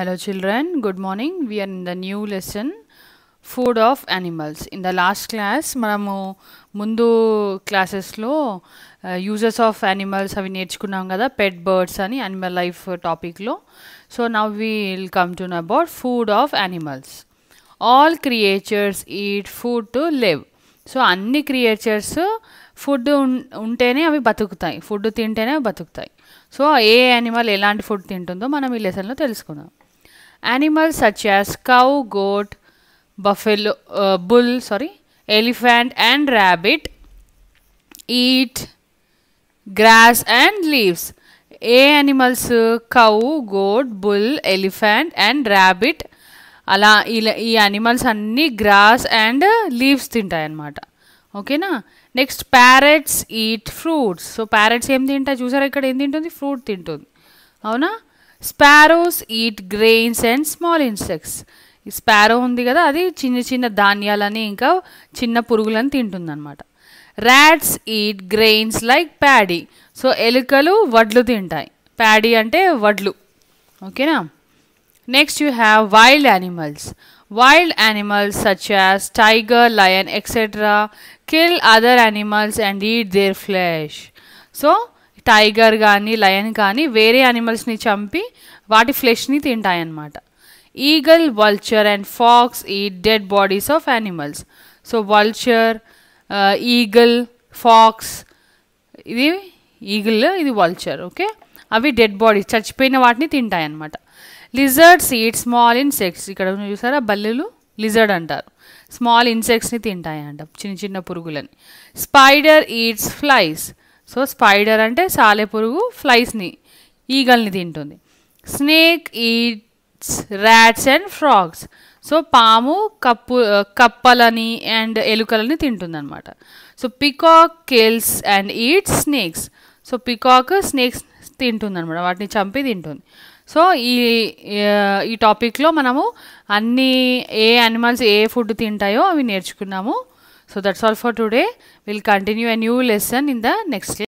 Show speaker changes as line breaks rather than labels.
Hello children good morning We are in the new lesson food of animals in the last class మనము ముందు క్లాసెస్లో uses of animals అవి నేర్చుకున్నాం కదా pet birds అని animal life టాపిక్లో so now will come to about food of animals all creatures eat food to live so అన్ని creatures food ఉంటేనే అవి బతుకుతాయి ఫుడ్ తింటేనే బతుకుతాయి సో ఏ యానిమల్ ఎలాంటి ఫుడ్ తింటుందో మనం ఈ లెసన్లో తెలుసుకుందాం Animals such as cow goat buffalo bull sorry elephant and rabbit eat grass and leaves ఏ animals cow goat bull elephant and rabbit అలా ఇలా ఈ యానిమల్స్ అన్నీ గ్రాస్ అండ్ లీవ్స్ తింటాయన్నమాట ఓకేనా next parrots eat fruits so parrots ఏం తింటాయి చూసారా ఇక్కడ ఏం తింటుంది ఫ్రూట్ తింటుంది అవునా sparrows eat grains and small insects sparrow ఉంది కదా అది చిన్న చిన్న ధాన్యాలని ఇంకా చిన్న పురుగులను తింటుందన్నమాట rats eat grains like paddy so ఎలుకలు వడ్లు తింటాయి ప్యాడీ అంటే వడ్లు ఓకేనా next you have wild animals wild animals such as tiger lion etcetera kill other animals and eat their flesh so tiger కానీ లయన్ కానీ వేరే అనిమల్స్ని చంపి వాటి ఫ్లెష్ని తింటాయన్నమాట eagle vulture and fox eat dead bodies of animals so vulture eagle fox ఇది eagle ఇది వల్చర్ ఓకే అవి డెడ్ బాడీస్ చచ్చిపోయిన వాటిని తింటాయన్నమాట లిజర్డ్స్ ఈట్ స్మాల్ ఇన్సెక్ట్స్ ఇక్కడ చూసారా బల్లులు లిజర్డ్ అంటారు స్మాల్ ఇన్సెక్ట్స్ని తింటాయంట చిన్న చిన్న పురుగులని spider eats flies so spider అంటే సాలెపురుగు ఫ్లైస్ని ఈగల్ని తింటుంది snake eats rats and frogs so పాము కప్పు కప్పలని అండ్ ఎలుకలని అనమాట so peacock kills and eats snakes so peacock snakes అనమాట వాటిని చంపి తింటుంది సో ఈ ఈ టాపిక్లో మనము అన్నీ ఏ యానిమల్స్ ఏ ఫుడ్ తింటాయో అవి నేర్చుకున్నాము So that's all for today. We'll continue a new lesson in the next class.